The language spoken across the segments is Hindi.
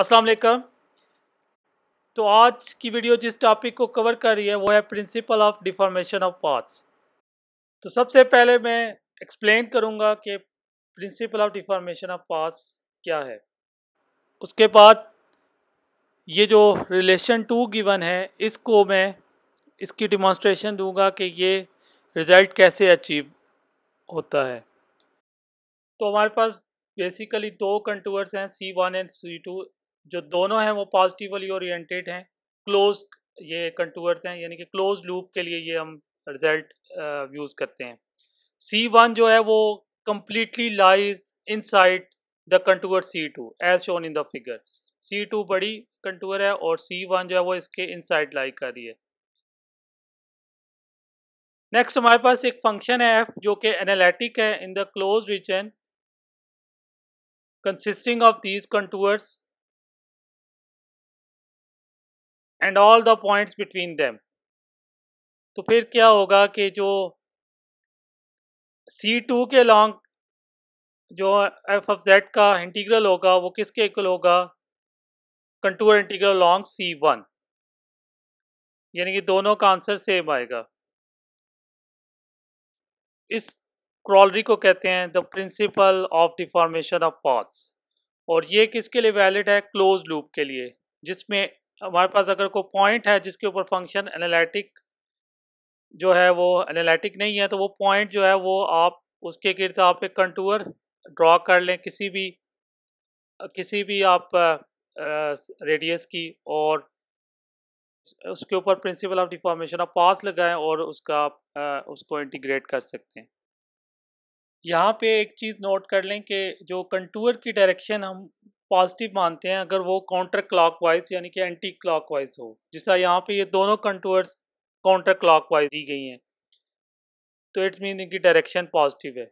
अस्सलाम वालेकुम तो आज की वीडियो जिस टॉपिक को कवर कर रही है वो है principle of deformation of parts तो सबसे पहले मैं एक्सप्लेन करूँगा कि principle of deformation of parts क्या है उसके बाद ये जो रिलेशन टू गिवन है इसको मैं इसकी डिमॉन्स्ट्रेशन दूंगा कि ये रिज़ल्ट कैसे अचीव होता है तो हमारे पास बेसिकली दो कंटूर्स हैं C one and C two जो दोनों हैं वो पॉजिटिवली ओरिएंटेड हैं क्लोज ये कंटूअर्स हैं यानी कि क्लोज लूप के लिए ये हम रिजल्ट यूज़ करते हैं सी वन जो है वो completely lies inside the contour C two as shown in the figure C two बड़ी कंटूअर है और सी वन जो है वो इसके इन साइड लाइक कर रही है नेक्स्ट हमारे पास एक फंक्शन है एफ जो कि एनालिटिक है in the close region consisting of these contours and all the points between them तो फिर क्या होगा कि जो सी टू के लॉन्ग जो एफ ऑफ जेड का इंटीग्रल होगा वो किसके इक्वल होगा contour integral long C one यानी कि दोनों का आंसर सेम आएगा इस क्रॉलरी को कहते हैं the principle of deformation of paths और ये किसके लिए वैलिड है क्लोज लूप के लिए जिसमें हमारे पास अगर कोई पॉइंट है जिसके ऊपर फंक्शन एनालिटिक जो है वो एनालिटिक नहीं है तो वो पॉइंट जो है वो आप उसके गिरद तो आप एक कंटूर ड्रॉ कर लें किसी भी किसी भी आप रेडियस की और उसके ऊपर प्रिंसिपल ऑफ डिफॉर्मेशन आप पास लगाएं और उसका आ, उसको इंटीग्रेट कर सकते हैं यहाँ पे एक चीज़ नोट कर लें कि जो कंटूर की डायरेक्शन हम पॉजिटिव मानते हैं अगर वो काउंटर क्लॉकवाइज यानी कि एंटी क्लॉकवाइज हो जिसका यहाँ पे ये दोनों कंटूअर्स काउंटर क्लॉकवाइज दी गई हैं तो इट्स मीन इनकी डायरेक्शन पॉजिटिव है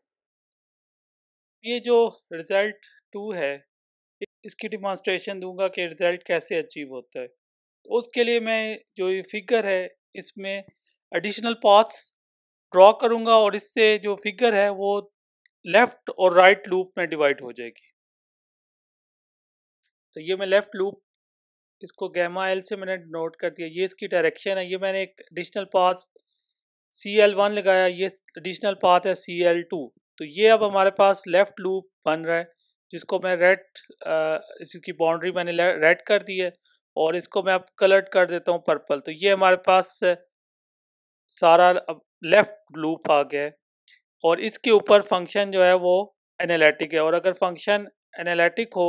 ये जो रिज़ल्ट टू है इसकी डिमॉन्स्ट्रेशन दूंगा कि रिज़ल्ट कैसे अचीव होता है तो उसके लिए मैं जो ये फिगर है इसमें एडिशनल पॉथ्स ड्रॉ करूँगा और इससे जो फिगर है वो लेफ़्ट और राइट right लूप में डिवाइड हो जाएगी तो ये मैं लेफ़्ट लूप इसको गैमा एल से मैंने नोट कर दिया ये इसकी डायरेक्शन है ये मैंने एक additional path C L one लगाया ये एडिशनल पाथ है सी एल टू तो ये अब हमारे पास लेफ़्ट लूप बन रहा है जिसको मैं रेड इसकी बाउंड्री मैंने रेड कर दी है और इसको मैं अब कलर्ट कर देता हूँ पर्पल तो ये हमारे पास सारा अब लेफ़्ट लूप आ गया है और इसके ऊपर फंक्शन जो है वो एनालिटिक है और अगर फंक्शन एनालिटिक हो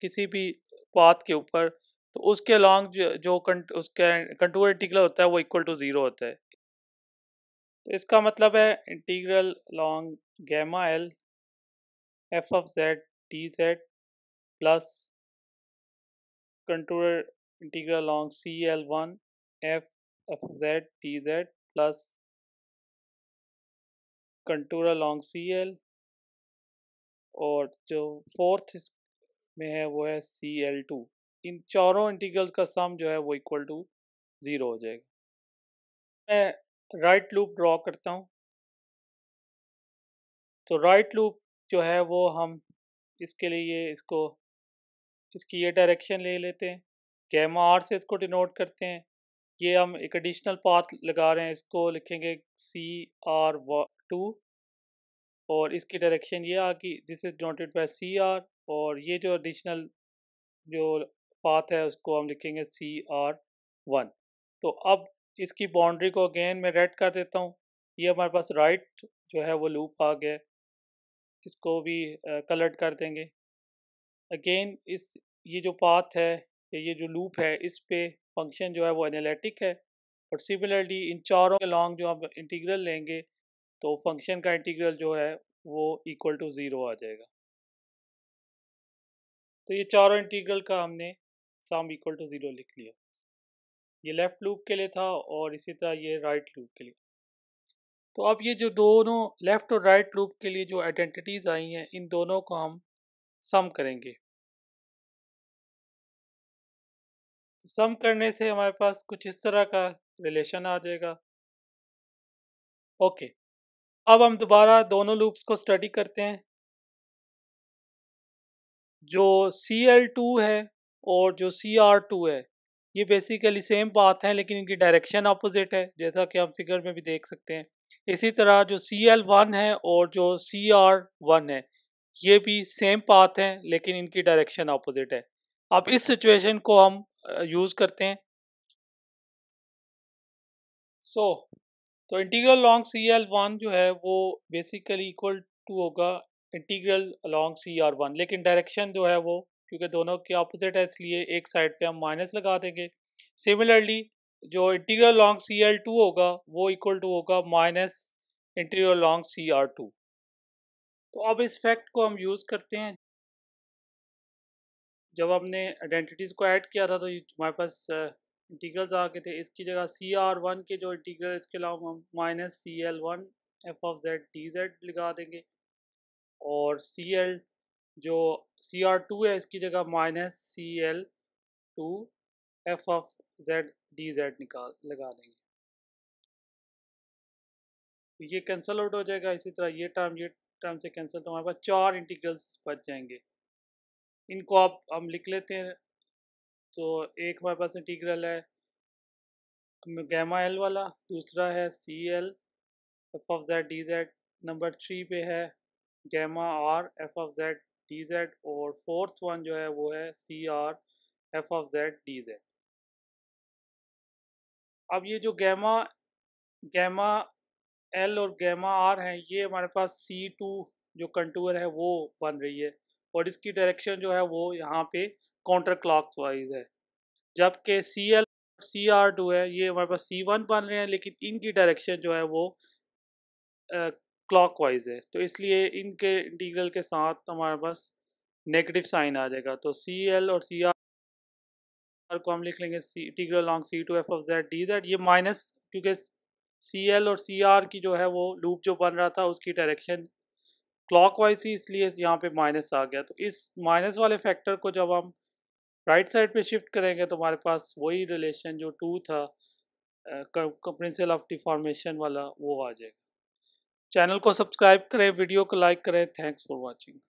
किसी भी पाथ के ऊपर तो उसके लॉन्ग जो, जो कंट, उसके कंटूर इंटीग्रल होता है वो इक्वल टू ज़ीरो होता है तो इसका मतलब है integral long gamma L f of z t z plus contour integral long C L one f f z t z plus contour long C L और जो फोर्थ में है वो है सी एल टू इन चारों इंटीग्रल्स का सम जो है वो इक्वल टू ज़ीरो हो जाएगा मैं राइट लूप ड्रॉ करता हूँ तो राइट लूप जो है वो हम इसके लिए इसको इसकी ये डायरेक्शन ले लेते हैं गैमा आर से इसको डिनोट करते हैं ये हम एक एडिशनल पाथ लगा रहे हैं इसको लिखेंगे सी आर टू और इसकी डायरेक्शन ये आ कि this is dotted by C R और ये जो एडिशनल जो पाथ है उसको हम लिखेंगे सी आर वन तो अब इसकी बाउंड्री को अगेन मैं रेड कर देता हूँ ये हमारे पास राइट जो है वो लूप आ गया इसको भी कलर्ड कर देंगे अगेन इस ये जो पाथ है या ये जो लूप है इस पे फंक्शन जो है वो एनालिटिक है और सिमिलरली इन चारों के लॉन्ग जो हम इंटीग्रल लेंगे तो फंक्शन का इंटीग्रल जो है वो इक्वल टू ज़ीरो आ जाएगा तो ये चारों इंटीग्रल का हमने सम इक्वल टू ज़ीरो लिख लिया ये लेफ़्ट लूप के लिए था और इसी तरह ये राइट लूप के लिए तो अब ये जो दोनों लेफ़्ट और राइट लूप के लिए जो आइडेंटिटीज़ आई हैं इन दोनों को हम सम करेंगे सम करने से हमारे पास कुछ इस तरह का रिलेशन आ जाएगा ओके अब हम दोबारा दोनों लूप्स को स्टडी करते हैं जो सी एल टू है और जो सी आर टू है ये बेसिकली सेम बात है लेकिन इनकी डायरेक्शन अपोजिट है जैसा कि हम फिगर में भी देख सकते हैं इसी तरह जो सी एल वन है और जो सी आर वन है ये भी सेम पाथ हैं लेकिन इनकी डायरेक्शन अपोजिट है अब इस सिचुएशन को हम यूज़ करते हैं सो so, तो integral long C L one जो है वो बेसिकली इक्वल टू होगा integral along C R one लेकिन डायरेक्शन जो है वो क्योंकि दोनों के अपोजिट है इसलिए एक साइड पे हम माइनस लगा देंगे सिमिलरली जो integral long C L two होगा वो इक्वल टू होगा minus integral long C R two तो अब इस फैक्ट को हम यूज़ करते हैं जब हमने आइडेंटिटीज़ को ऐड किया था तो हमारे पास इंटीग्रल्स आ गए थे इसकी जगह सी आर वन के जो इंटीग्रल इसके अलावा हम minus C L one f of z d z लगा देंगे और सी एल जो सी आर टू है इसकी जगह minus C L two f of z d z निकाल लगा देंगे तो ये कैंसल आउट हो जाएगा इसी तरह ये टर्म ये टर्म से कैंसिल तो हमारे पास चार इंटीग्रल्स बच जाएंगे इनको आप हम लिख लेते हैं तो एक हमारे पास इंटीग्रल है गैमा एल वाला दूसरा है C L f of z d z number three पे है gamma R f of z d z और फोर्थ वन जो है वो है C R f of z d z अब ये जो गैमा गैमा एल और गैमा आर हैं ये हमारे पास सी टू जो कंटूर है वो बन रही है और इसकी डायरेक्शन जो है वो यहाँ पे काउंटर क्लॉक वाइज है जबकि C L C R two है ये हमारे पास सी वन बन रहे हैं लेकिन इनकी डायरेक्शन जो है वो क्लॉकवाइज है तो इसलिए इनके इंटीग्रल के साथ हमारे पास नेगेटिव साइन आ जाएगा तो सी एल और सी आर को हम लिख लेंगे C integral long C two f of z d z ये माइनस क्योंकि सी एल और सी आर की जो है वो लूप जो बन रहा था उसकी डायरेक्शन क्लॉकवाइज थी इसलिए यहाँ पे माइनस आ गया तो इस माइनस वाले फैक्टर को जब हम राइट साइड पे शिफ्ट करेंगे तो हमारे पास वही रिलेशन जो टू था प्रिंसिपल ऑफ डिफॉर्मेशन वाला वो आ जाएगा चैनल को सब्सक्राइब करें वीडियो को लाइक करें थैंक्स फॉर वॉचिंग